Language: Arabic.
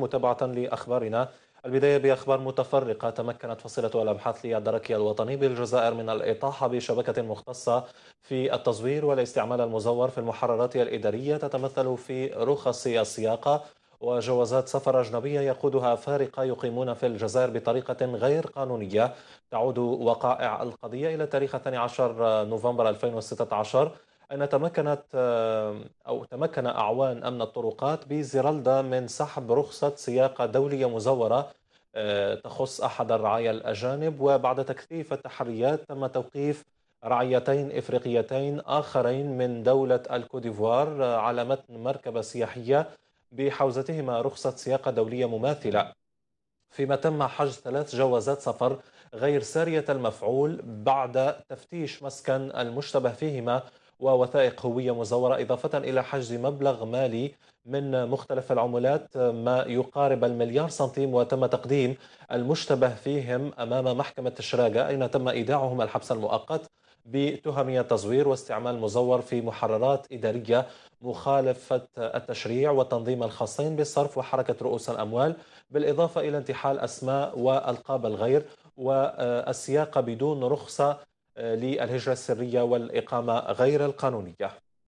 متابعة لأخبارنا البداية بأخبار متفرقة تمكنت فصيلة الأبحاث للدركي الوطني بالجزائر من الإطاحة بشبكة مختصة في التزوير والاستعمال المزور في المحررات الإدارية تتمثل في رخص السياقة وجوازات سفر أجنبية يقودها فارقة يقيمون في الجزائر بطريقة غير قانونية تعود وقائع القضية إلى تاريخ 12 نوفمبر 2016 أن تمكنت آه، أو تمكن أعوان أمن الطرقات بزيرالدا من سحب رخصة سياقة دولية مزورة آه، تخص أحد الرعايا الأجانب وبعد تكثيف التحريات تم توقيف رعيتين إفريقيتين آخرين من دولة الكوديفوار آه، على متن مركبة سياحية بحوزتهما رخصة سياقة دولية مماثلة فيما تم حجز ثلاث جوازات سفر غير سارية المفعول بعد تفتيش مسكن المشتبه فيهما ووثائق هوية مزورة إضافة إلى حجز مبلغ مالي من مختلف العملات ما يقارب المليار سنتيم وتم تقديم المشتبه فيهم أمام محكمة الشراقه أين تم إيداعهم الحبس المؤقت بتهم التزوير واستعمال مزور في محررات إدارية مخالفة التشريع والتنظيم الخاصين بالصرف وحركة رؤوس الأموال بالإضافة إلى انتحال أسماء وألقاب الغير والسياقة بدون رخصة آه، للهجرة السرية والإقامة غير القانونية